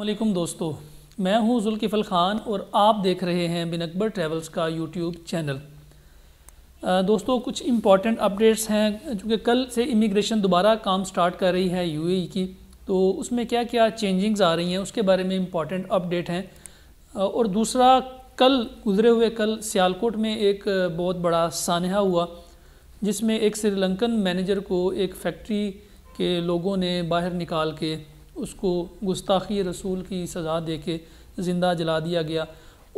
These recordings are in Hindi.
अलकुम दोस्तों मैं हूं जुल्किफ़ल ख़ान और आप देख रहे हैं बिन अकबर ट्रैवल्स का यूट्यूब चैनल दोस्तों कुछ इम्पॉर्टेंट अपडेट्स हैं चूँकि कल से इमिग्रेशन दोबारा काम स्टार्ट कर रही है यूएई की तो उसमें क्या क्या चेंजिंग्स आ रही हैं उसके बारे में इम्पॉर्टेंट अपडेट हैं और दूसरा कल गुजरे हुए कल सियालकोट में एक बहुत बड़ा सानहा हुआ जिसमें एक श्रीलंकन मैनेजर को एक फैक्ट्री के लोगों ने बाहर निकाल के उसको गुस्ताखी रसूल की सज़ा दे के ज़िंदा जला दिया गया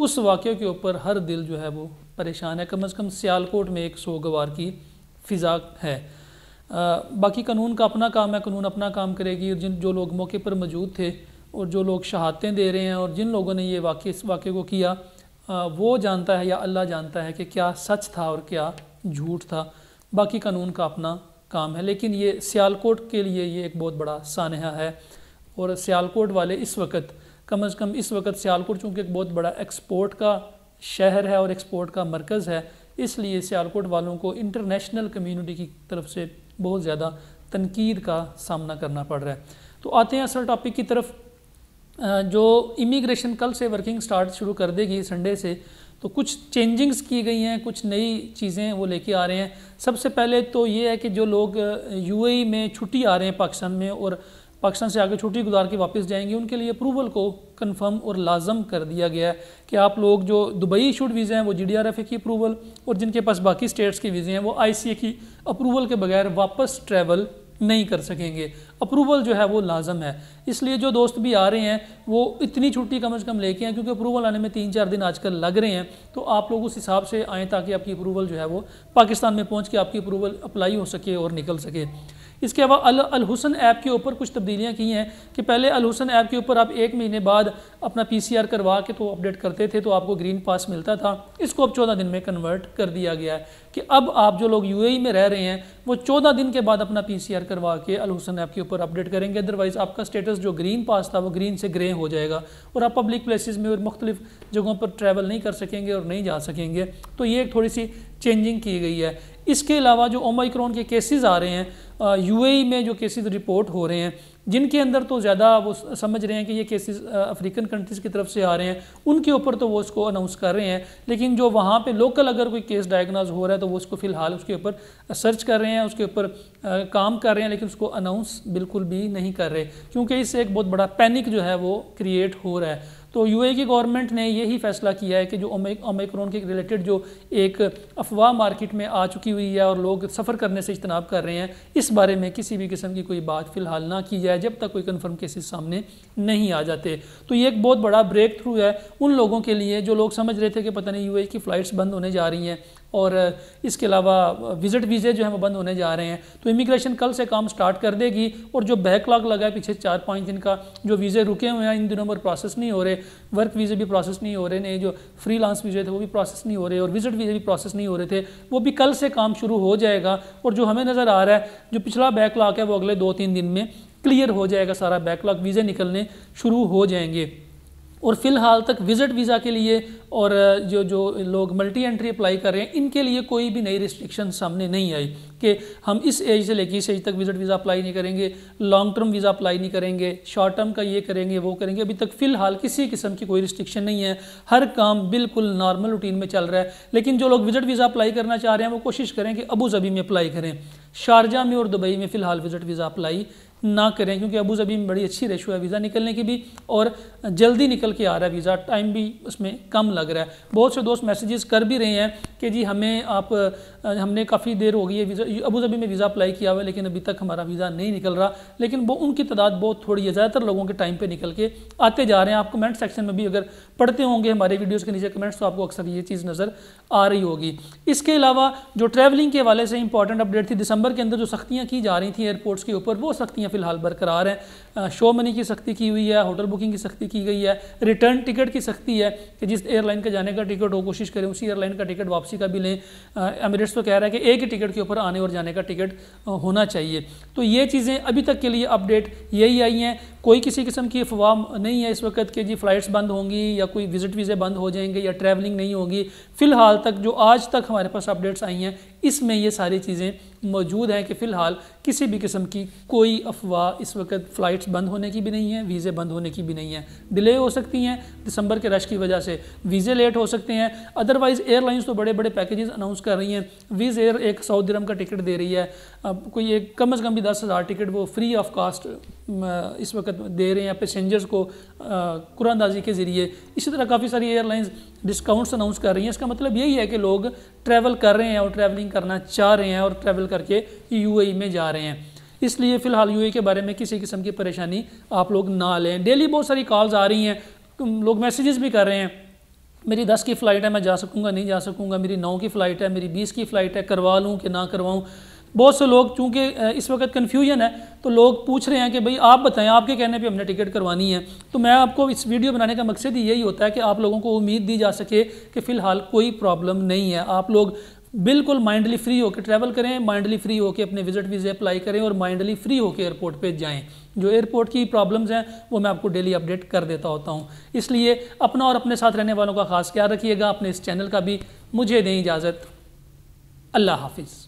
उस वाक़े के ऊपर हर दिल जो है वो परेशान है कम अज़ कम सियालकोट में एक सोगवार की फ़िज़ा है आ, बाकी कानून का अपना काम है कानून अपना काम करेगी और जिन जो लोग मौके पर मौजूद थे और जो लोग शहादतें दे रहे हैं और जिन लोगों ने ये वाक़ इस वाक़े को किया आ, वो जानता है या अल्लाह जानता है कि क्या सच था और क्या झूठ था बाकी कानून का अपना काम है लेकिन ये सियालकोट के लिए ये एक बहुत बड़ा सानहा है और सियालकोट वाले इस वक्त कम अज़ कम इस वक्त सियालकोट चूँकि एक बहुत बड़ा एक्सपोर्ट का शहर है और एक्सपोर्ट का मरकज़ है इसलिए सियालकोट वालों को इंटरनेशनल कम्यूनिटी की तरफ से बहुत ज़्यादा तनकीद का सामना करना पड़ रहा है तो आते हैं असल टॉपिक की तरफ जो इमिग्रेशन कल से वर्किंग स्टार्ट शुरू कर देगी संडे से तो कुछ चेंजिंग्स की गई हैं कुछ नई चीज़ें वो लेके आ रहे हैं सबसे पहले तो ये है कि जो लोग यूएई e में छुट्टी आ रहे हैं पाकिस्तान में और पाकिस्तान से आगे छुट्टी गुजार के वापस जाएंगे उनके लिए अप्रूवल को कन्फर्म और लाजम कर दिया गया है कि आप लोग जो दुबई इशूड वीज़े हैं वो G D R F A की अप्रूवल और जिनके पास बाकी स्टेट्स के वीज़े हैं वो आई सी ए की अप्रूवल के बगैर वापस ट्रैवल नहीं कर सकेंगे अप्रूवल जो है वो लाजम है इसलिए जो दोस्त भी आ रहे हैं वो इतनी छुट्टी कम अज़ कम लेके आए क्योंकि अप्रूवल आने में तीन चार दिन आजकल लग रहे हैं तो आप लोग उस हिसाब से आएँ ताकि आपकी अप्रूवल जो है वो पाकिस्तान में पहुँच के आपकी अप्रूवल अप्लाई हो सके और निकल सके इसके अलावा अल अल हुसन ऐप के ऊपर कुछ तब्दीलियाँ की हैं कि पहले अल हुसन ऐप के ऊपर आप एक महीने बाद अपना पी सी आर करवा के तो अपडेट करते थे तो आपको ग्रीन पास मिलता था इसको अब चौदह दिन में कन्वर्ट कर दिया गया है कि अब आप जो लोग यू ए e में रह रहे हैं वो चौदह दिन के बाद अपना पी सी आर करवा के अल हुसन ऐप के ऊपर अपडेट करेंगे अदरवाइज़ आपका स्टेटस जो ग्रीन पास था वो ग्रीन से ग्रे हो जाएगा और आप पब्लिक प्लेस में और मुख्तलिफ जगहों पर ट्रैवल नहीं कर सकेंगे और नहीं जा सकेंगे तो ये एक थोड़ी सी चेंजिंग की गई है इसके अलावा जो ओमाइक्रोन के केसेस आ रहे हैं यूएई e में जो केसेस रिपोर्ट हो रहे हैं जिनके अंदर तो ज़्यादा वो समझ रहे हैं कि ये केसेस अफ्रीकन कंट्रीज़ की तरफ से आ रहे हैं उनके ऊपर तो वो उसको अनाउंस कर रहे हैं लेकिन जो वहाँ पे लोकल अगर कोई केस डायग्नोज हो रहा है तो वो उसको फ़िलहाल उसके ऊपर सर्च कर रहे हैं उसके ऊपर काम कर रहे हैं लेकिन उसको अनाउंस बिल्कुल भी नहीं कर रहे क्योंकि इससे एक बहुत बड़ा पैनिक जो है वो क्रिएट हो रहा है तो यूए की गवर्नमेंट ने यही फैसला किया है कि जो ओमिक्रोन के रिलेटेड जो एक अफवाह मार्केट में आ चुकी हुई है और लोग सफ़र करने से इजतनाब कर रहे हैं इस बारे में किसी भी किस्म की कोई बात फ़िलहाल ना की जाए जब तक कोई कन्फर्म केसेस सामने नहीं आ जाते तो ये एक बहुत बड़ा ब्रेक थ्रू है उन लोगों के लिए जो लोग समझ रहे थे कि पता नहीं यू की फ़्लाइट्स बंद होने जा रही हैं और इसके अलावा विज़िट वीज़े जो हैं वो बंद होने जा रहे हैं तो इमिग्रेशन कल से काम स्टार्ट कर देगी और जो बैकलॉग लगा है पीछे चार पाँच दिन का जो वीज़े रुके हुए हैं इन दिनों पर प्रोसेस नहीं हो रहे वर्क वीज़े भी प्रोसेस नहीं हो रहे नहीं जो फ्री लांस वीज़े थे वो भी प्रोसेस नहीं हो रहे और विजिट वीज़े भी प्रोसेस नहीं हो रहे थे वो भी कल से काम शुरू हो जाएगा और जो हमें नज़र आ रहा है जो पिछला बैकलॉग है वो अगले दो तीन दिन में क्लियर हो जाएगा सारा बैकलॉग वीज़े निकलने शुरू हो जाएंगे और फ़िलहाल तक विज़िट वीज़ा के लिए और जो जो लोग मल्टी एंट्री अप्लाई कर रहे हैं इनके लिए कोई भी नई रिस्ट्रिक्शन सामने नहीं आई कि हम इस एज से लेके इस एज तक विज़िट वीज़ा अप्लाई नहीं करेंगे लॉन्ग टर्म वीज़ा अप्लाई नहीं करेंगे शॉर्ट टर्म का ये करेंगे वो करेंगे अभी तक फ़िलहाल किसी किस्म की कोई रिस्ट्रिक्शन नहीं है हर काम बिल्कुल नॉर्मल रूटीन में चल रहा है लेकिन जो लोग विज़िट वीज़ा अप्लाई करना चाह रहे हैं वो कोशिश करें कि अबू जबी में अप्लाई करें शारजा में और दुबई में फ़िलहाल विज़िट वीज़ा अप्लाई ना करें क्योंकि अबू जबी में बड़ी अच्छी रेशो है वीज़ा निकलने की भी और जल्दी निकल के आ रहा है वीज़ा टाइम भी उसमें कम लग रहा है बहुत से दोस्त मैसेजेस कर भी रहे हैं कि जी हमें आप हमने काफ़ी देर हो गई है वीज़ा अबू धाबी में वीज़ा अप्लाई किया हुआ है लेकिन अभी तक हमारा वीज़ा नहीं निकल रहा लेकिन वो उनकी तादाद बहुत थोड़ी है ज़्यादातर लोगों के टाइम पर निकल के आते जा रहे हैं आप कमेंट सेक्शन में भी अगर पढ़ते होंगे हमारे वीडियोज़ के नीचे कमेंट्स तो आपको अक्सर ये चीज़ नज़र आ रही होगी इसके अलावा जो ट्रैवलिंग के हवाले से इंपॉर्टेंट अपडेट थी दिसंबर के अंदर जो सख्तियाँ की जा रही थी एयरपोर्ट्स के ऊपर वो सख्तियाँ नीतियाँ फ़िलहाल बरकरार हैं शो मनी की सख्ती की हुई है होटल बुकिंग की सख्ती की गई है रिटर्न टिकट की सख्ती है कि जिस एयरलाइन का जाने का टिकट हो कोशिश करें उसी एयरलाइन का टिकट वापसी का भी लें एमिरेट्स तो कह रहा है कि एक ही टिकट के ऊपर आने और जाने का टिकट होना चाहिए तो ये चीज़ें अभी तक के लिए अपडेट यही आई हैं कोई किसी किस्म की अफवाह नहीं है इस वक्त कि जी फ़्लाइट्स बंद होंगी या कोई विज़िट वीज़े बंद हो जाएंगे या ट्रैवलिंग नहीं होगी फ़िलहाल तक जो आज तक हमारे पास अपडेट्स आई हैं इसमें ये सारी चीज़ें मौजूद हैं कि फ़िलहाल किसी भी किस्म की कोई अफवाह इस वक्त फ़्लाइट्स बंद होने की भी नहीं है वीज़े बंद होने की भी नहीं है डिले हो सकती हैं दिसंबर के रश की वजह से वीज़े लेट हो सकते हैं अदरवाइज़ एयरलाइंस तो बड़े बड़े पैकेजेस अनाउंस कर रही हैं वीज़ एयर एक सऊदी अरब का टिकट दे रही है अब कोई एक कम अज़ कम भी दस हज़ार टिकट वो फ्री ऑफ कास्ट इस वक्त दे रहे हैं पैसेंजर्स को कुरानदाजी के ज़रिए इसी तरह काफ़ी सारी एयरलाइंस डिस्काउंट्स अनाउंस कर रही हैं इसका मतलब यही है कि लोग ट्रैवल कर रहे हैं और ट्रैवलिंग करना चाह रहे हैं और ट्रैवल करके यूएई e में जा रहे हैं इसलिए फ़िलहाल यूएई e के बारे में किसी किस्म की परेशानी आप लोग ना लें डेली बहुत सारी कॉल्स आ रही हैं लोग मैसेजेस भी कर रहे हैं मेरी दस की फ़्लाइट है मैं जा सकूँगा नहीं जा सकूँगा मेरी नौ की फ़्लाइट है मेरी बीस की फ़्लाइट है करवा लूँ कि ना करवाऊँ बहुत से लोग चूँकि इस वक्त कन्फ्यूजन है तो लोग पूछ रहे हैं कि भाई आप बताएं आपके कहने पे हमने टिकट करवानी है तो मैं आपको इस वीडियो बनाने का मकसद ही यही होता है कि आप लोगों को उम्मीद दी जा सके कि फ़िलहाल कोई प्रॉब्लम नहीं है आप लोग बिल्कुल माइंडली फ्री होकर ट्रैवल करें माइंडली फ्री होकर अपने विजिट वीज़े अप्लाई करें और माइंडली फ्री होकर एयरपोर्ट पे जाएं जो एयरपोर्ट की प्रॉब्लम्स हैं वो मैं आपको डेली अपडेट कर देता होता हूँ इसलिए अपना और अपने साथ रहने वालों का खास ख्याल रखिएगा अपने इस चैनल का भी मुझे दें इजाज़त अल्लाह हाफिज़